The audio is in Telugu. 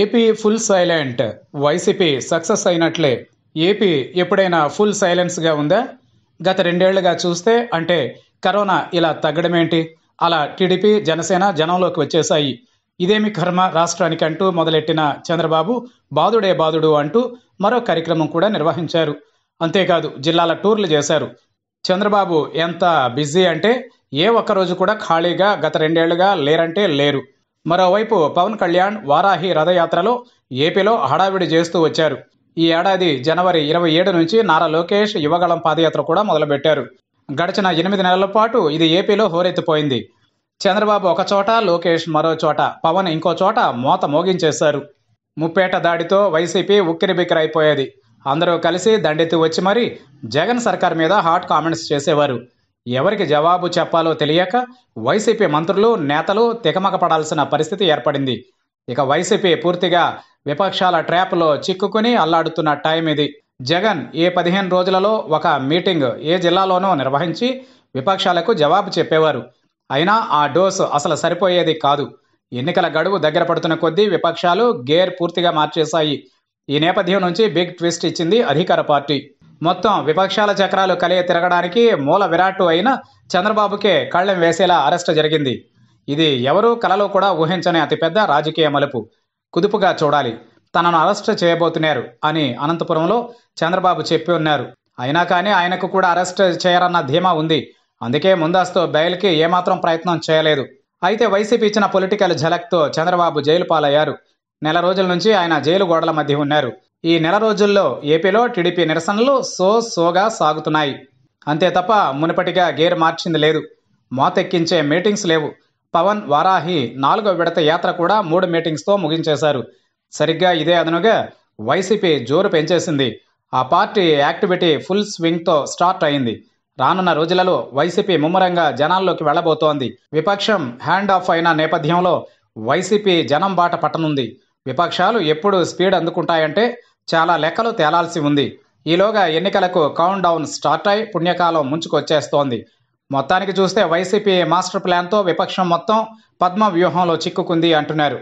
AP full silent YCP success అయినట్లే ఏపీ ఎప్పుడైనా ఫుల్ సైలెన్స్గా ఉందా గత రెండేళ్లుగా చూస్తే అంటే కరోనా ఇలా తగ్గడమేంటి అలా టీడీపీ జనసేన జనంలోకి వచ్చేశాయి ఇదేమి కర్మ రాష్ట్రానికి అంటూ మొదలెట్టిన చంద్రబాబు బాదుడే బాదుడు అంటూ మరో కార్యక్రమం కూడా నిర్వహించారు అంతేకాదు జిల్లాల టూర్లు చేశారు చంద్రబాబు ఎంత బిజీ అంటే ఏ ఒక్కరోజు కూడా ఖాళీగా గత రెండేళ్లుగా లేరంటే లేరు మరోవైపు పవన్ కళ్యాణ్ వారాహి రథయాత్రలో ఏపీలో హడావిడి చేస్తూ వచ్చారు ఈ ఏడాది జనవరి ఇరవై ఏడు నుంచి నారా లోకేష్ యువగళం పాదయాత్ర కూడా మొదలుపెట్టారు గడిచిన ఎనిమిది నెలల పాటు ఇది ఏపీలో హోరెత్తిపోయింది చంద్రబాబు ఒక చోట లోకేష్ మరో చోట పవన్ ఇంకో చోట మోత మోగించేశారు ముప్పేట దాడితో వైసీపీ అయిపోయేది అందరూ కలిసి దండెత్తి వచ్చి మరీ జగన్ సర్కార్ మీద హాట్ కామెంట్స్ చేసేవారు ఎవరికి జవాబు చెప్పాలో తెలియక వైసీపీ మంత్రులు నేతలు తికమక పడాల్సిన పరిస్థితి ఏర్పడింది ఇక వైసీపీ పూర్తిగా విపక్షాల ట్రాప్లో చిక్కుకుని అల్లాడుతున్న టైం ఇది జగన్ ఏ పదిహేను రోజులలో ఒక మీటింగ్ ఏ జిల్లాలోనో నిర్వహించి విపక్షాలకు జవాబు చెప్పేవారు అయినా ఆ డోసు అసలు సరిపోయేది కాదు ఎన్నికల గడువు దగ్గర పడుతున్న కొద్దీ విపక్షాలు గేర్ పూర్తిగా మార్చేశాయి ఈ నేపథ్యం నుంచి బిగ్ ట్విస్ట్ ఇచ్చింది అధికార పార్టీ మొత్తం విపక్షాల చక్రాలు కలిగి తిరగడానికి మూల విరాట్టు అయిన చంద్రబాబుకే కళ్ళెం వేసేలా అరెస్టు జరిగింది ఇది ఎవరూ కలలో కూడా ఊహించని అతిపెద్ద రాజకీయ మలుపు కుదుపుగా చూడాలి తనను అరెస్టు చేయబోతున్నారు అని అనంతపురంలో చంద్రబాబు చెప్పి ఉన్నారు అయినా కానీ ఆయనకు కూడా అరెస్ట్ చేయరన్న ధీమా ఉంది అందుకే ముందస్తు బెయిల్కి ఏమాత్రం ప్రయత్నం చేయలేదు అయితే వైసీపీ ఇచ్చిన పొలిటికల్ ఝలక్తో చంద్రబాబు జైలు పాలయ్యారు నెల రోజుల నుంచి ఆయన జైలు గోడల మధ్య ఉన్నారు ఈ నెల రోజుల్లో ఏపీలో టీడీపీ నిరసనలు సో సోగా సాగుతున్నాయి అంతే తప్ప మునుపటిగా గేర్ మార్చింది లేదు మోతెక్కించే మీటింగ్స్ లేవు పవన్ వారాహి నాలుగో విడత యాత్ర కూడా మూడు మీటింగ్స్తో ముగించేశారు సరిగ్గా ఇదే అదనుగా వైసీపీ జోరు పెంచేసింది ఆ పార్టీ యాక్టివిటీ ఫుల్ స్వింగ్తో స్టార్ట్ అయింది రానున్న రోజులలో వైసీపీ ముమ్మరంగా జనాల్లోకి వెళ్లబోతోంది విపక్షం హ్యాండ్ ఆఫ్ అయిన నేపథ్యంలో వైసీపీ జనం బాట పట్టనుంది విపక్షాలు ఎప్పుడు స్పీడ్ అందుకుంటాయంటే చాలా లెక్కలు తేలాల్సి ఉంది ఈలోగా ఎన్నికలకు కౌంట్ డౌన్ స్టార్ట్ అయి పుణ్యకాలం ముంచుకొచ్చేస్తోంది మొత్తానికి చూస్తే వైసీపీ మాస్టర్ ప్లాన్తో విపక్షం మొత్తం పద్మ వ్యూహంలో చిక్కుకుంది అంటున్నారు